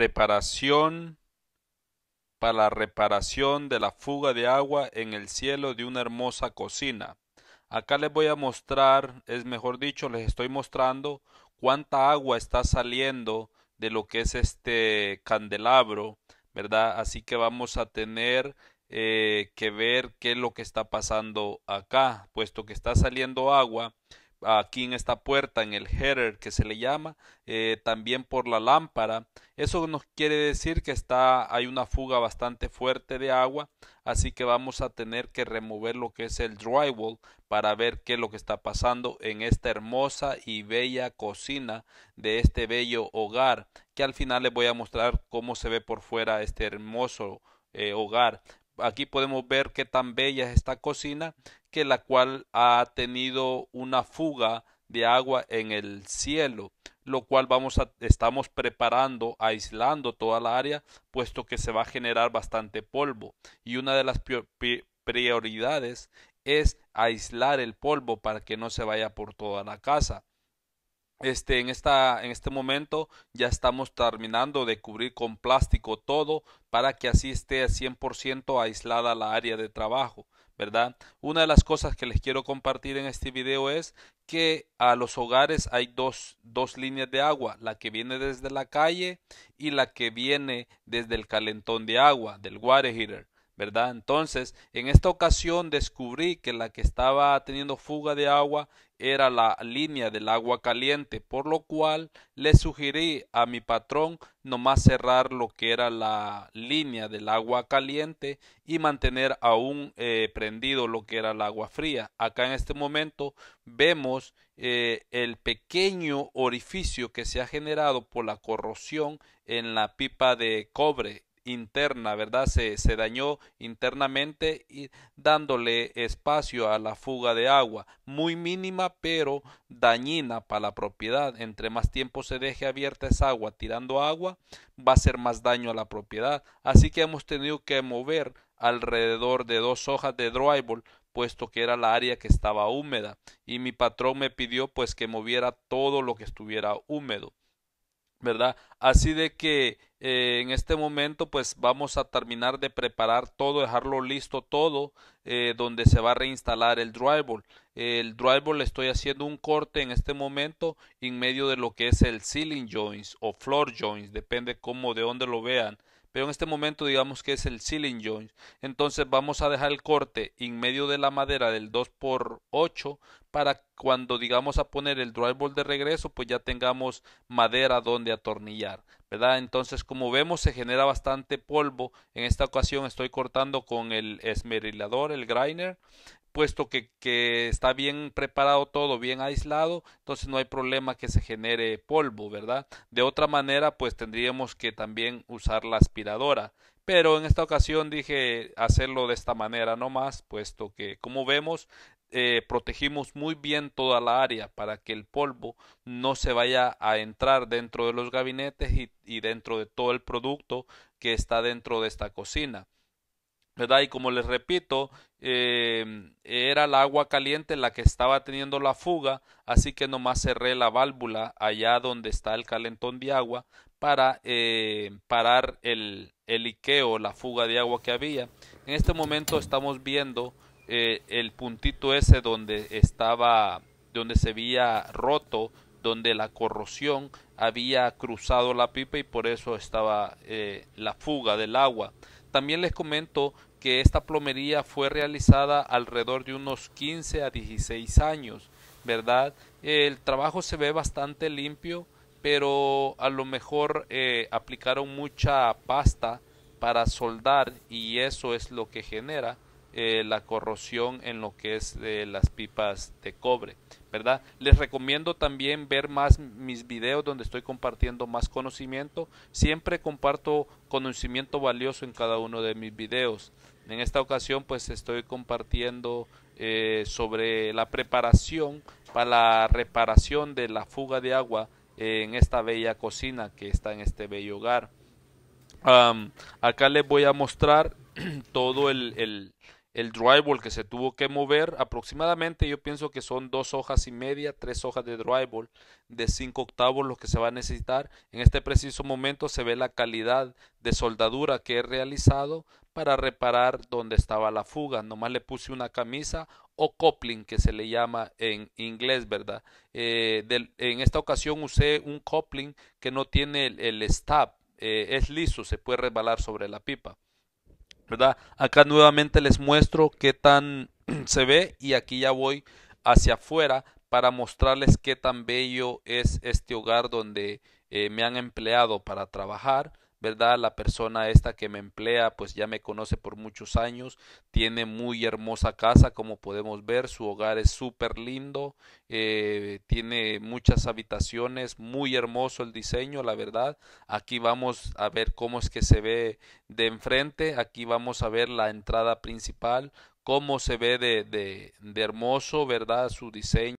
preparación para la reparación de la fuga de agua en el cielo de una hermosa cocina. Acá les voy a mostrar, es mejor dicho, les estoy mostrando cuánta agua está saliendo de lo que es este candelabro, ¿verdad? Así que vamos a tener eh, que ver qué es lo que está pasando acá, puesto que está saliendo agua, aquí en esta puerta, en el header que se le llama, eh, también por la lámpara. Eso nos quiere decir que está, hay una fuga bastante fuerte de agua, así que vamos a tener que remover lo que es el drywall para ver qué es lo que está pasando en esta hermosa y bella cocina de este bello hogar, que al final les voy a mostrar cómo se ve por fuera este hermoso eh, hogar aquí podemos ver qué tan bella es esta cocina, que la cual ha tenido una fuga de agua en el cielo, lo cual vamos a, estamos preparando, aislando toda la área, puesto que se va a generar bastante polvo. Y una de las prioridades es aislar el polvo para que no se vaya por toda la casa. Este, en, esta, en este momento ya estamos terminando de cubrir con plástico todo para que así esté 100% aislada la área de trabajo, ¿verdad? Una de las cosas que les quiero compartir en este video es que a los hogares hay dos, dos líneas de agua, la que viene desde la calle y la que viene desde el calentón de agua, del water heater. Entonces, en esta ocasión descubrí que la que estaba teniendo fuga de agua era la línea del agua caliente, por lo cual le sugerí a mi patrón nomás cerrar lo que era la línea del agua caliente y mantener aún eh, prendido lo que era el agua fría. Acá en este momento vemos eh, el pequeño orificio que se ha generado por la corrosión en la pipa de cobre interna, ¿verdad? Se, dañó internamente y dándole espacio a la fuga de agua, muy mínima pero dañina para la propiedad. Entre más tiempo se deje abierta esa agua tirando agua, va a hacer más daño a la propiedad. Así que hemos tenido que mover alrededor de dos hojas de drywall puesto que era la área que estaba húmeda y mi patrón me pidió pues que moviera todo lo que estuviera húmedo. ¿verdad? Así de que eh, en este momento pues vamos a terminar de preparar todo, dejarlo listo todo, eh, donde se va a reinstalar el drywall. El drywall le estoy haciendo un corte en este momento en medio de lo que es el ceiling joints o floor joints, depende cómo de dónde lo vean pero en este momento digamos que es el ceiling joint. Entonces vamos a dejar el corte en medio de la madera del 2x8 para cuando digamos a poner el drywall de regreso, pues ya tengamos madera donde atornillar, ¿verdad? Entonces, como vemos, se genera bastante polvo. En esta ocasión estoy cortando con el esmerilador, el grinder, puesto que, está bien preparado todo, bien aislado, entonces no hay problema que se genere polvo, ¿verdad? De otra manera, pues tendríamos que también usar la aspiradora. Pero en esta ocasión dije hacerlo de esta manera no más, puesto que, como vemos, eh, protegimos muy bien toda la área para que el polvo no se vaya a entrar dentro de los gabinetes y dentro de todo el producto que está dentro de esta cocina. Y como les repito, eh, era el agua caliente la que estaba teniendo la fuga, así que nomás cerré la válvula allá donde está el calentón de agua para eh, parar el, el la fuga de agua que había. En este momento estamos viendo eh, el puntito ese donde estaba, donde se había roto, donde la corrosión había cruzado la pipa y por eso estaba la fuga del agua. También les comento que esta plomería fue realizada alrededor de unos 15 a 16 años, ¿verdad? El trabajo se ve bastante limpio, pero a lo mejor eh, aplicaron mucha pasta para soldar y eso es lo que genera eh, la corrosión en lo que es de eh, las pipas de cobre, ¿verdad? Les recomiendo también ver más mis videos donde estoy compartiendo más conocimiento. Siempre comparto conocimiento valioso en cada uno de mis videos. En esta ocasión pues estoy compartiendo eh, sobre la preparación para la reparación de la fuga de agua en esta bella cocina que está en este bello hogar. acá les voy a mostrar todo el el drywall que se tuvo que mover. Aproximadamente yo pienso que son dos hojas y media, tres hojas de drywall de cinco octavos los que se va a necesitar. En este preciso momento se ve la calidad de soldadura que he realizado para reparar donde estaba la fuga. Nomás le puse una camisa o coupling que se le llama en inglés, ¿verdad? Eh, en esta ocasión usé un coupling que no tiene el, stab, eh, es liso, se puede resbalar sobre la pipa. Acá nuevamente les muestro qué tan se ve y aquí ya voy hacia afuera para mostrarles qué tan bello es este hogar donde eh, me han empleado para trabajar ¿verdad? La persona esta que me emplea pues ya me conoce por muchos años, tiene muy hermosa casa como podemos ver, su hogar es súper lindo, eh, tiene muchas habitaciones, muy hermoso el diseño, la verdad. Aquí vamos a ver cómo es que se ve de enfrente, aquí vamos a ver la entrada principal, cómo se ve de, de, de hermoso, ¿verdad? Su diseño.